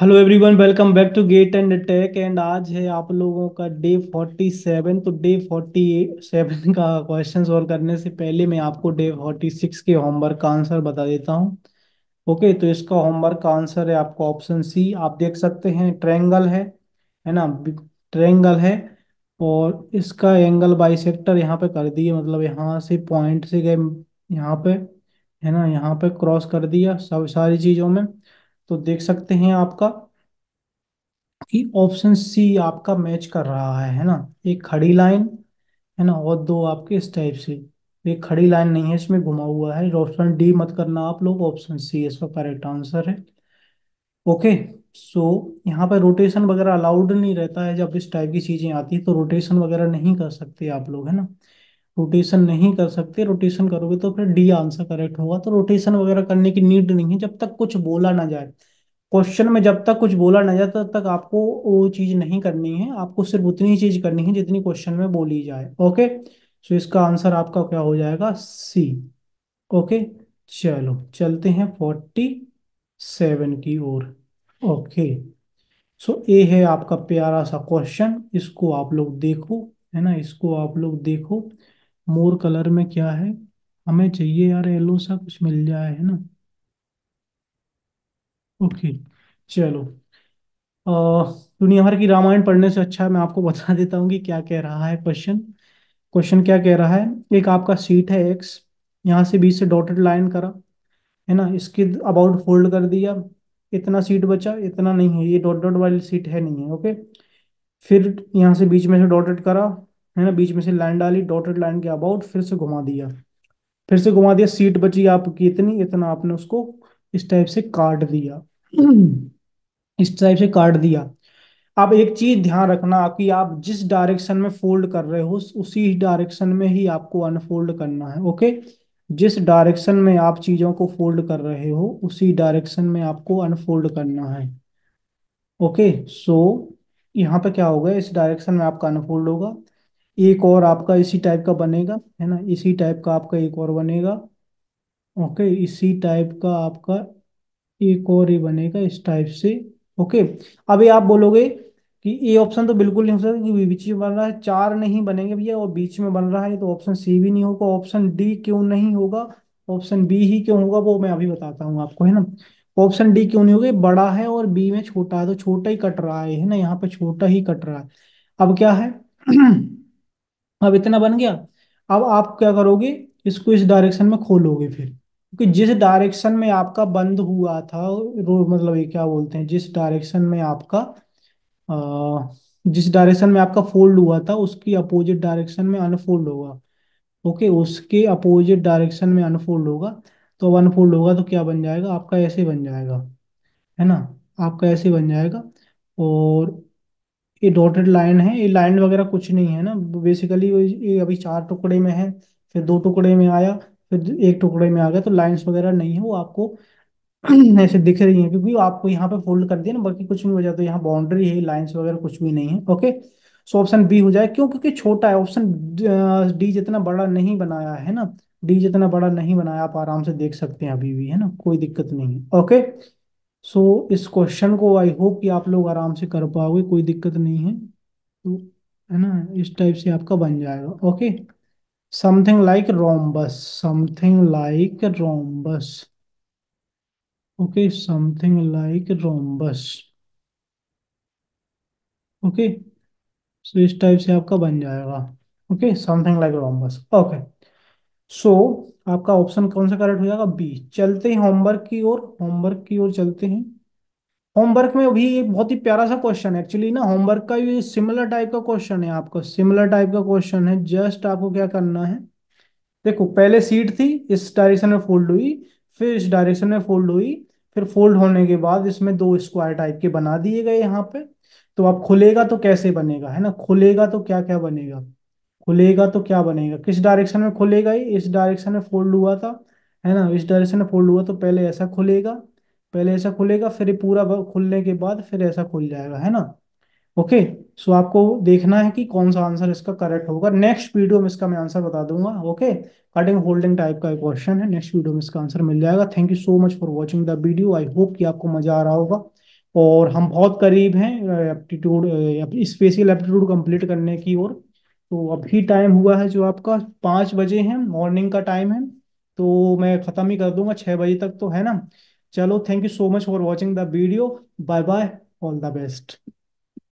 hello everyone welcome back to get and tech एंड आज है आप लोगों का डे फोर्टी सेवन तो डे फोर्टी सेवन का क्वेश्चन सॉल्व करने से पहले मैं आपको डे फोर्टी सिक्स के होमवर्क का आंसर बता देता हूं ओके तो इसका होमवर्क का आंसर है आपका ऑप्शन सी आप देख सकते हैं ट्रेंगल है है ना ट्रेंगल है और इसका एंगल बाई सेक्टर यहाँ पे कर दिए मतलब यहाँ से पॉइंट से गए यहाँ पे है ना यहाँ पे क्रॉस कर दिया सब सारी चीज़ों में तो देख सकते हैं आपका कि ऑप्शन सी आपका मैच कर रहा है है ना एक खड़ी लाइन है ना और दो आपके इस टाइप से एक खड़ी लाइन नहीं है इसमें घुमा हुआ है ऑप्शन डी मत करना आप लोग ऑप्शन सी इसका करेक्ट आंसर है ओके सो so, यहाँ पर रोटेशन वगैरह अलाउड नहीं रहता है जब इस टाइप की चीज़ें आती है तो रोटेशन वगैरह नहीं कर सकते आप लोग है ना रोटेशन नहीं कर सकते रोटेशन करोगे तो फिर डी आंसर करेक्ट होगा तो रोटेशन वगैरह करने की नीड नहीं है जब तक कुछ बोला ना जाए क्वेश्चन में जब तक कुछ बोला ना जाए तब तक आपको वो चीज़ नहीं करनी है आपको सिर्फ उतनी चीज़ करनी है जितनी क्वेश्चन में बोली जाए ओके सो इसका आंसर आपका क्या हो जाएगा सी ओके चलो चलते हैं फोर्टी सेवन की ओर ओके सो ए है आपका प्यारा सा क्वेश्चन इसको आप लोग देखो है ना इसको आप लोग देखो मोर कलर में क्या है हमें चाहिए यार येलो सा कुछ मिल जाए है ना ओके चलो आ, दुनिया भर की रामायण पढ़ने से अच्छा है मैं आपको बता देता हूँ कि क्या कह रहा है क्वेश्चन क्वेश्चन क्या कह रहा है एक आपका सीट है एक्स यहाँ से बीच से डॉटेड लाइन करा है ना इसके अबाउट फोल्ड कर दिया इतना सीट बचा इतना नहीं है ये डॉट डॉट वाली सीट है नहीं है ओके फिर यहाँ से बीच में से डॉटेड करा है ना बीच में से लाइन डाली डॉटेड लाइन के अबाउट फिर से घुमा दिया फिर से घुमा दिया सीट बची आपकी इतनी इतना आपने उसको इस टाइप से काट दिया इस टाइप से काट दिया आप एक चीज ध्यान रखना आपकी आप जिस डायरेक्शन में फोल्ड कर रहे हो उसी डायरेक्शन में ही आपको अनफोल्ड करना है ओके जिस डायरेक्शन में आप चीजों को फोल्ड कर रहे हो उसी डायरेक्शन में आपको अनफोल्ड करना है ओके सो so, यहाँ पे क्या होगा इस डायरेक्शन में आपका अनफोल्ड होगा एक और आपका इसी टाइप का बनेगा है ना इसी टाइप का आपका एक और बनेगा ओके इसी टाइप का आपका एक और ही बनेगा इस टाइप से ओके अभी आप बोलोगे कि ये ऑप्शन तो बिल्कुल नहीं हो सकता क्योंकि बीच में बन रहा है चार नहीं बनेंगे भैया और बीच में बन रहा है तो ऑप्शन सी भी नहीं होगा ऑप्शन डी क्यों नहीं होगा ऑप्शन बी ही क्यों होगा वो मैं अभी बताता हूँ आपको है ना ऑप्शन डी क्यों नहीं होगा बड़ा है और बी में छोटा है तो छोटा ही कट रहा है है ना यहाँ पे छोटा ही कट रहा है अब क्या है अब इतना बन गया अब आप क्या करोगे इसको इस डायरेक्शन में खोलोगे फिर क्योंकि जिस डायरेक्शन में आपका बंद हुआ था मतलब ये क्या बोलते हैं जिस डायरेक्शन में आपका आ, जिस डायरेक्शन में आपका फोल्ड हुआ था उसकी अपोजिट डायरेक्शन में अनफोल्ड होगा ओके उसके अपोजिट डायरेक्शन में अनफोल्ड होगा तो अब अनफोल्ड होगा तो क्या बन जाएगा आपका ऐसे बन जाएगा है ना आपका ऐसे बन जाएगा और ये डॉटेड लाइन है ये लाइन वगैरह कुछ नहीं है ना बेसिकली ये अभी चार टुकड़े में है फिर दो टुकड़े में आया फिर एक टुकड़े में आ गया तो लाइंस वगैरह नहीं है वो आपको ऐसे दिख रही है क्योंकि आपको यहाँ पे फोल्ड कर दिया ना बाकी कुछ नहीं बचा तो यहाँ बाउंड्री है लाइन्स वगैरह कुछ भी नहीं है ओके सो ऑप्शन बी हो जाए क्यों क्योंकि छोटा है ऑप्शन डी जितना बड़ा नहीं बनाया है ना डी जितना बड़ा नहीं बनाया आप आराम से देख सकते हैं अभी भी है ना कोई दिक्कत नहीं है ओके सो so, इस क्वेश्चन को आई होप कि आप लोग आराम से कर पाओगे कोई दिक्कत नहीं है तो है ना इस टाइप से आपका बन जाएगा okay something like rhombus something like rhombus okay something like rhombus okay so इस टाइप से आपका बन जाएगा okay something like rhombus okay so आपका ऑप्शन कौन सा करेक्ट हो जाएगा बी चलते हैं होमवर्क की ओर होमवर्क की ओर चलते हैं होमवर्क में अभी एक बहुत ही प्यारा सा क्वेश्चन है एक्चुअली ना होमवर्क का ये सिमिलर टाइप का क्वेश्चन है आपका सिमिलर टाइप का क्वेश्चन है जस्ट आपको क्या करना है देखो पहले सीट थी इस डायरेक्शन में फोल्ड हुई फिर इस डायरेक्शन में फोल्ड हुई फिर फोल्ड होने के बाद इसमें दो स्क्वायर टाइप के बना दिए गए यहाँ पे तो आप खुलेगा तो कैसे बनेगा है ना खुलेगा तो क्या क्या बनेगा खुलेगा तो क्या बनेगा किस डायरेक्शन में खुलेगा ये इस डायरेक्शन में फोल्ड हुआ था है ना इस डायरेक्शन में फोल्ड हुआ तो पहले ऐसा खुलेगा पहले ऐसा खुलेगा फिर पूरा खुलने के बाद फिर ऐसा खुल जाएगा है ना ओके okay, सो so आपको देखना है कि कौन सा आंसर इसका करेक्ट होगा नेक्स्ट वीडियो में इसका मैं आंसर बता दूंगा ओके कटिंग होल्डिंग टाइप का क्वेश्चन है नेक्स्ट वीडियो में इसका आंसर मिल जाएगा thank you so much for watching the video I hope कि आपको मजा आ रहा होगा और हम बहुत करीब हैं एप्टीट्यूड स्पेशल एप्टीट्यूड कंप्लीट करने की ओर तो अभी टाइम हुआ है जो आपका पाँच बजे है मॉर्निंग का टाइम है तो मैं ख़त्म ही कर दूंगा छः बजे तक तो है ना चलो thank you so much for watching the video bye bye all the best